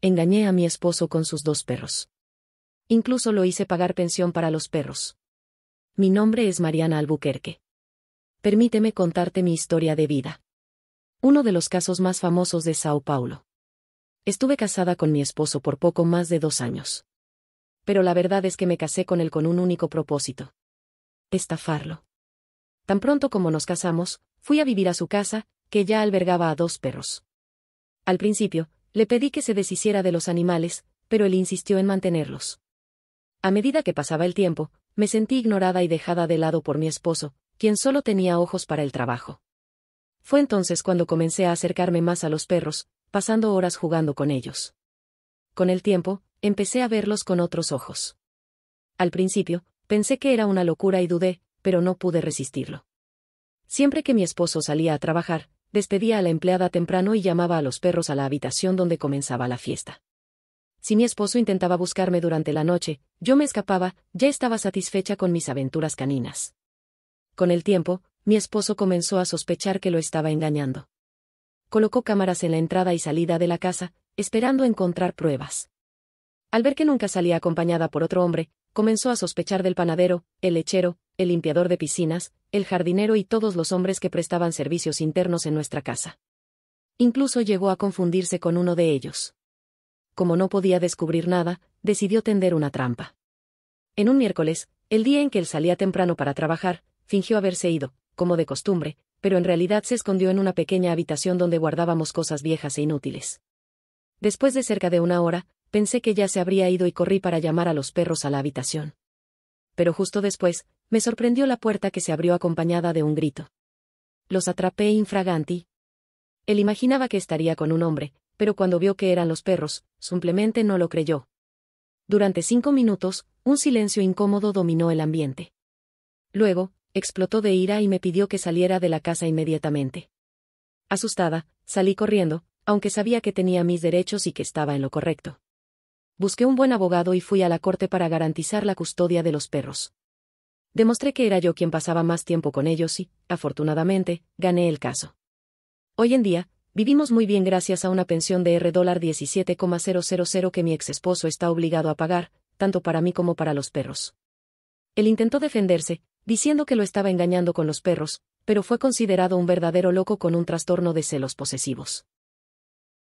Engañé a mi esposo con sus dos perros. Incluso lo hice pagar pensión para los perros. Mi nombre es Mariana Albuquerque. Permíteme contarte mi historia de vida. Uno de los casos más famosos de Sao Paulo. Estuve casada con mi esposo por poco más de dos años. Pero la verdad es que me casé con él con un único propósito. Estafarlo. Tan pronto como nos casamos, fui a vivir a su casa, que ya albergaba a dos perros. Al principio, le pedí que se deshiciera de los animales, pero él insistió en mantenerlos. A medida que pasaba el tiempo, me sentí ignorada y dejada de lado por mi esposo, quien solo tenía ojos para el trabajo. Fue entonces cuando comencé a acercarme más a los perros, pasando horas jugando con ellos. Con el tiempo, empecé a verlos con otros ojos. Al principio, pensé que era una locura y dudé, pero no pude resistirlo. Siempre que mi esposo salía a trabajar, despedía a la empleada temprano y llamaba a los perros a la habitación donde comenzaba la fiesta. Si mi esposo intentaba buscarme durante la noche, yo me escapaba, ya estaba satisfecha con mis aventuras caninas. Con el tiempo, mi esposo comenzó a sospechar que lo estaba engañando. Colocó cámaras en la entrada y salida de la casa, esperando encontrar pruebas. Al ver que nunca salía acompañada por otro hombre, comenzó a sospechar del panadero, el lechero, el limpiador de piscinas, el jardinero y todos los hombres que prestaban servicios internos en nuestra casa. Incluso llegó a confundirse con uno de ellos. Como no podía descubrir nada, decidió tender una trampa. En un miércoles, el día en que él salía temprano para trabajar, fingió haberse ido, como de costumbre, pero en realidad se escondió en una pequeña habitación donde guardábamos cosas viejas e inútiles. Después de cerca de una hora, pensé que ya se habría ido y corrí para llamar a los perros a la habitación. Pero justo después, me sorprendió la puerta que se abrió acompañada de un grito. Los atrapé infraganti. Él imaginaba que estaría con un hombre, pero cuando vio que eran los perros, simplemente no lo creyó. Durante cinco minutos, un silencio incómodo dominó el ambiente. Luego, explotó de ira y me pidió que saliera de la casa inmediatamente. Asustada, salí corriendo, aunque sabía que tenía mis derechos y que estaba en lo correcto. Busqué un buen abogado y fui a la corte para garantizar la custodia de los perros. Demostré que era yo quien pasaba más tiempo con ellos y, afortunadamente, gané el caso. Hoy en día, vivimos muy bien gracias a una pensión de R$ 17,000 que mi ex esposo está obligado a pagar, tanto para mí como para los perros. Él intentó defenderse, diciendo que lo estaba engañando con los perros, pero fue considerado un verdadero loco con un trastorno de celos posesivos.